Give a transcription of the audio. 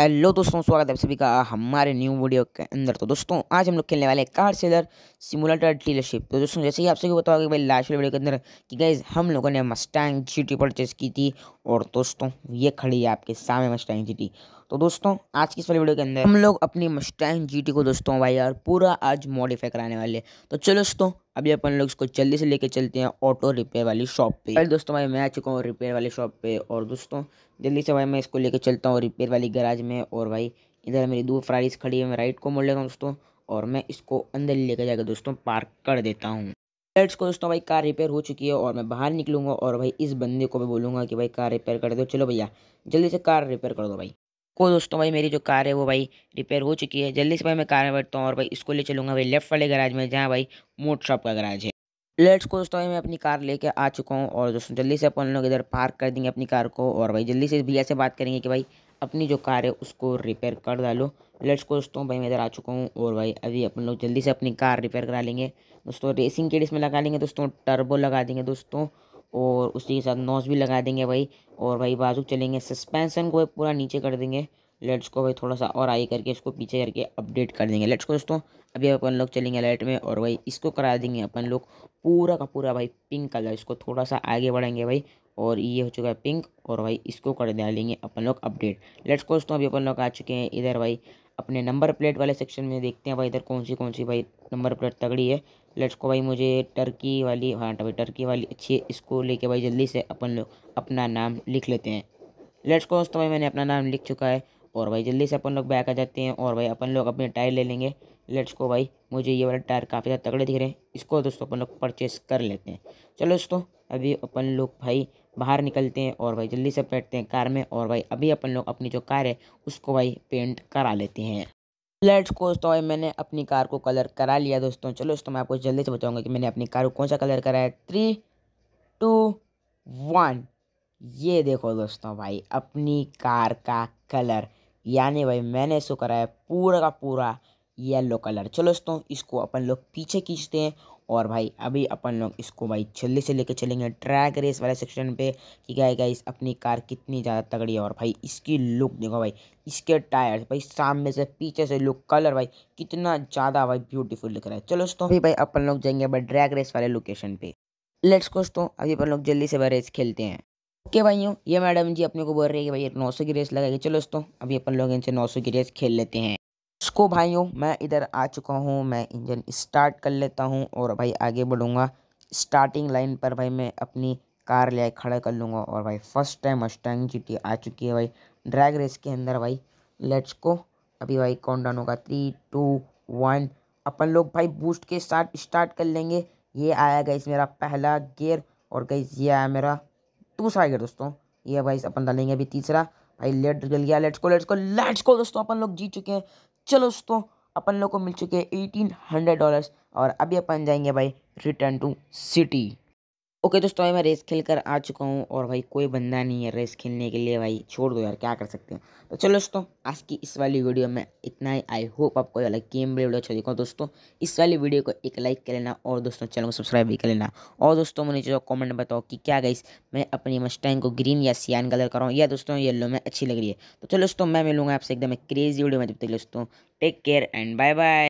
hello दोस्तों स्वागत है आप सभी का हमारे न्यू वीडियो के अंदर तो दोस्तों आज हम लोग खेलने वाले हैं कार सेलर सिमुलेटर डीलरशिप तो दोस्तों जैसे ही आप सभी को बताओगे भाई लास्ट वीडियो के अंदर कि गैस हम लोगों ने मस्टैंग जी परचेज की थी और दोस्तों ये खड़ी है आपके सामने मस्टैंग जी तो दोस्तों आज की इस वाली वीडियो के अंदर हम लोग अपनी मस्टैंग जी को दोस्तों भाई यार पूरा आज मॉडिफाई कराने वाले तो चलो दोस्तों अभी अपन लोग इसको जल्दी से लेके चलते हैं ऑटो रिपेयर वाली शॉप पे अरे दोस्तों भाई मैं आ चुका हूँ रिपेयर वाली शॉप पे और दोस्तों जल्दी से भाई मैं इसको लेके चलता हूँ रिपेयर वाली गराज में और भाई इधर मेरी दो फ्राइज खड़ी है मैं राइट को मोड़ लेता हूँ दोस्तों और मैं इसको अंदर लेकर जाकर दोस्तों पार्क कर देता हूँ लेट्स को दोस्तों भाई कार रिपेयर हो चुकी है और मैं बाहर निकलूंगा और भाई इस बंदे को मैं बोलूँगा कि भाई कार रिपेयर कर दो चलो भैया जल्दी से कार रिपेयर कर दो भाई को दोस्तों भाई मेरी जो कार है वो भाई रिपेयर हो चुकी है जल्दी से भाई मैं कार में बैठता हूँ और भाई इसको ले चलूँगा भाई लेफ्ट वाले गराज में जहाँ भाई मोट शॉप का गराज है लेट्स को दोस्तों भाई मैं अपनी कार लेके आ चुका हूँ और दोस्तों जल्दी से अपन लोग इधर पार्क कर देंगे अपनी कार को और भाई जल्दी से भैया से बात करेंगे कि भाई अपनी जो कार है उसको रिपेयर कर डालो लेट्स को दोस्तों भाई मैं इधर आ चुका हूँ और भाई अभी अपन लोग जल्दी से अपनी कार रिपेयर करा लेंगे दोस्तों रेसिंग किट इसमें लगा लेंगे दोस्तों टर्बो लगा देंगे दोस्तों और उसी के साथ नोज भी लगा देंगे भाई और भाई बाजू चलेंगे सस्पेंसन को पूरा नीचे कर देंगे लेट्स को भाई थोड़ा सा और आई करके इसको पीछे करके अपडेट कर देंगे लेट्स को दोस्तों अभी अपन लोग चलेंगे लाइट में और भाई इसको करा देंगे अपन लोग पूरा का पूरा भाई पिंक कलर इसको थोड़ा सा आगे बढ़ेंगे भाई और ये हो चुका है पिंक और भाई इसको कर डालेंगे अपन लोग अपडेट लेट्स को दोस्तों अभी अपन लोग आ चुके हैं इधर भाई अपने नंबर प्लेट वाले सेक्शन में देखते हैं भाई इधर कौन सी कौन सी भाई नंबर प्लेट तगड़ी है लेट्स को भाई मुझे टर्की वाली हाँ भाई टर्की वाली अच्छी है इसको लेके भाई जल्दी से अपन लोग अपना नाम लिख लेते हैं लेट्स को दोस्तों भाई मैंने अपना नाम लिख चुका है और भाई जल्दी से अपन लोग बैक आ जाते हैं और भाई अपन लोग अपने टायर ले लेंगे लेट्स को भाई मुझे ये वाला टायर काफ़ी ज़्यादा तगड़े दिख रहे हैं इसको दोस्तों अपन लोग परचेस कर लेते हैं चलो दोस्तों अभी अपन लोग भाई बाहर निकलते हैं और भाई जल्दी से बैठते हैं कार में और भाई अभी अपन लोग अपनी जो कार है उसको भाई पेंट करा लेते हैं लेट्स को दोस्तों भाई मैंने अपनी कार को कलर करा लिया दोस्तों चलो दोस्तों मैं आपको जल्दी से बताऊँगा कि मैंने अपनी कार को कौन सा कलर कराया थ्री टू वन ये देखो दोस्तों भाई अपनी कार का कलर यानी भाई मैंने इसको कराया पूरा का पूरा येलो कलर चलो दोस्तों इसको अपन लोग पीछे खींचते हैं और भाई अभी अपन लोग इसको भाई जल्दी से लेके चलेंगे ट्रैक रेस वाले सेक्शन पे कि है इस अपनी कार कितनी ज़्यादा तगड़ी है और भाई इसकी लुक देखो भाई इसके टायर भाई सामने से पीछे से लुक कलर भाई कितना ज़्यादा भाई ब्यूटीफुल दिख रहा है चलो दोस्तों अभी भाई अपन लोग जाएंगे भाई ड्रैक रेस वाले लोकेशन पे लेट्स दोस्तों अभी अपन लोग जल्दी से भाई रेस खेलते हैं ओके okay भाइयों ये मैडम जी अपने को बोल रही है कि भाई नौ सौ की रेस लगाएगी चलो दोस्तों अभी अपन लोग इनसे नौ सौ की रेस खेल लेते हैं उसको भाइयों मैं इधर आ चुका हूँ मैं इंजन स्टार्ट कर लेता हूँ और भाई आगे बढ़ूँगा स्टार्टिंग लाइन पर भाई मैं अपनी कार ले खड़ा कर लूँगा और भाई फर्स्ट टाइम मस्टैंग जी आ चुकी है भाई ड्रैग रेस के अंदर भाई लेट्स को अभी भाई कौन डाउन होगा थ्री टू वन अपन लोग भाई बूस्ट के साथ स्टार्ट कर लेंगे ये आया गई मेरा पहला गेयर और गई ये आया मेरा दूसरा आ गया दोस्तों ये भाई अपन डालेंगे अभी तीसरा भाई लेट गल गया लेट्स को लेट्स को लेट्स को दोस्तों अपन लोग जीत चुके हैं चलो दोस्तों अपन लोग को मिल चुके हैं एटीन हंड्रेड डॉलर्स और अभी अपन जाएंगे भाई return to city okay okay, दोस्तों भाई मैं रेस खेल कर आ चुका हूँ और भाई कोई बंदा नहीं है रेस खेलने के लिए भाई छोड़ दो यार क्या कर सकते हैं तो चलो दोस्तों आज की इस वाली वीडियो में इतना ही आई होप आपको वाला गेम वीडियो अच्छा देखो दोस्तों इस वाली वीडियो को एक लाइक कर लेना और दोस्तों चैनल को सब्सक्राइब भी कर लेना और दोस्तों मुझे जो कॉमेंट बताओ कि क्या गई मैं अपनी मस्टैंग को ग्रीन या सियान कलर कराऊँ या दोस्तों येल्लो में अच्छी लग रही है तो चलो दोस्तों मैं मिलूंगा आपसे एकदम क्रेजी वीडियो में जब तक दोस्तों take care and bye bye